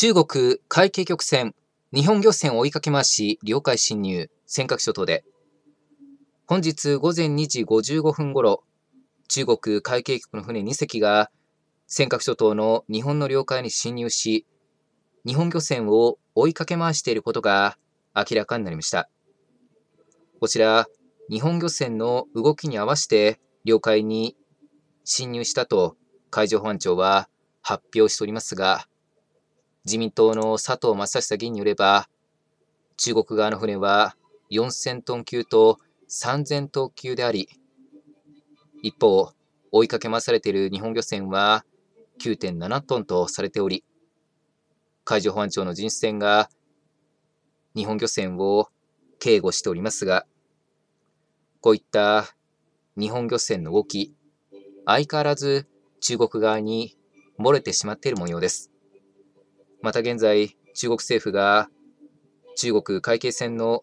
中国海警局船、日本漁船を追いかけ回し、領海侵入、尖閣諸島で、本日午前2時55分ごろ、中国海警局の船2隻が、尖閣諸島の日本の領海に侵入し、日本漁船を追いかけ回していることが明らかになりました。こちら、日本漁船の動きに合わせて領海に侵入したと海上保安庁は発表しておりますが、自民党の佐藤正久議員によれば、中国側の船は4000トン級と3000トン級であり、一方、追いかけ回されている日本漁船は9.7トンとされており、海上保安庁の巡視船が日本漁船を警護しておりますが、こういった日本漁船の動き、相変わらず中国側に漏れてしまっている模様です。また現在、中国政府が中国海警船の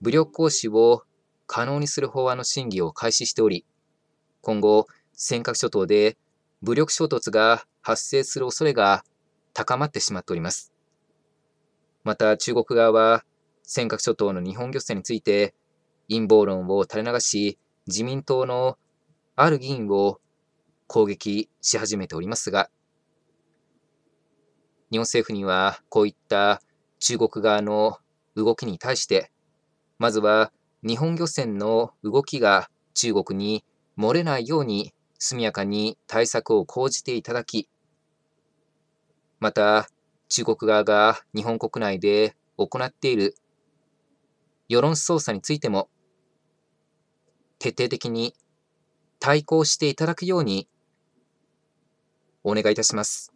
武力行使を可能にする法案の審議を開始しており、今後、尖閣諸島で武力衝突が発生する恐れが高まってしまっております。また中国側は、尖閣諸島の日本漁船について陰謀論を垂れ流し、自民党のある議員を攻撃し始めておりますが、日本政府にはこういった中国側の動きに対して、まずは日本漁船の動きが中国に漏れないように速やかに対策を講じていただき、また中国側が日本国内で行っている世論操作についても徹底的に対抗していただくようにお願いいたします。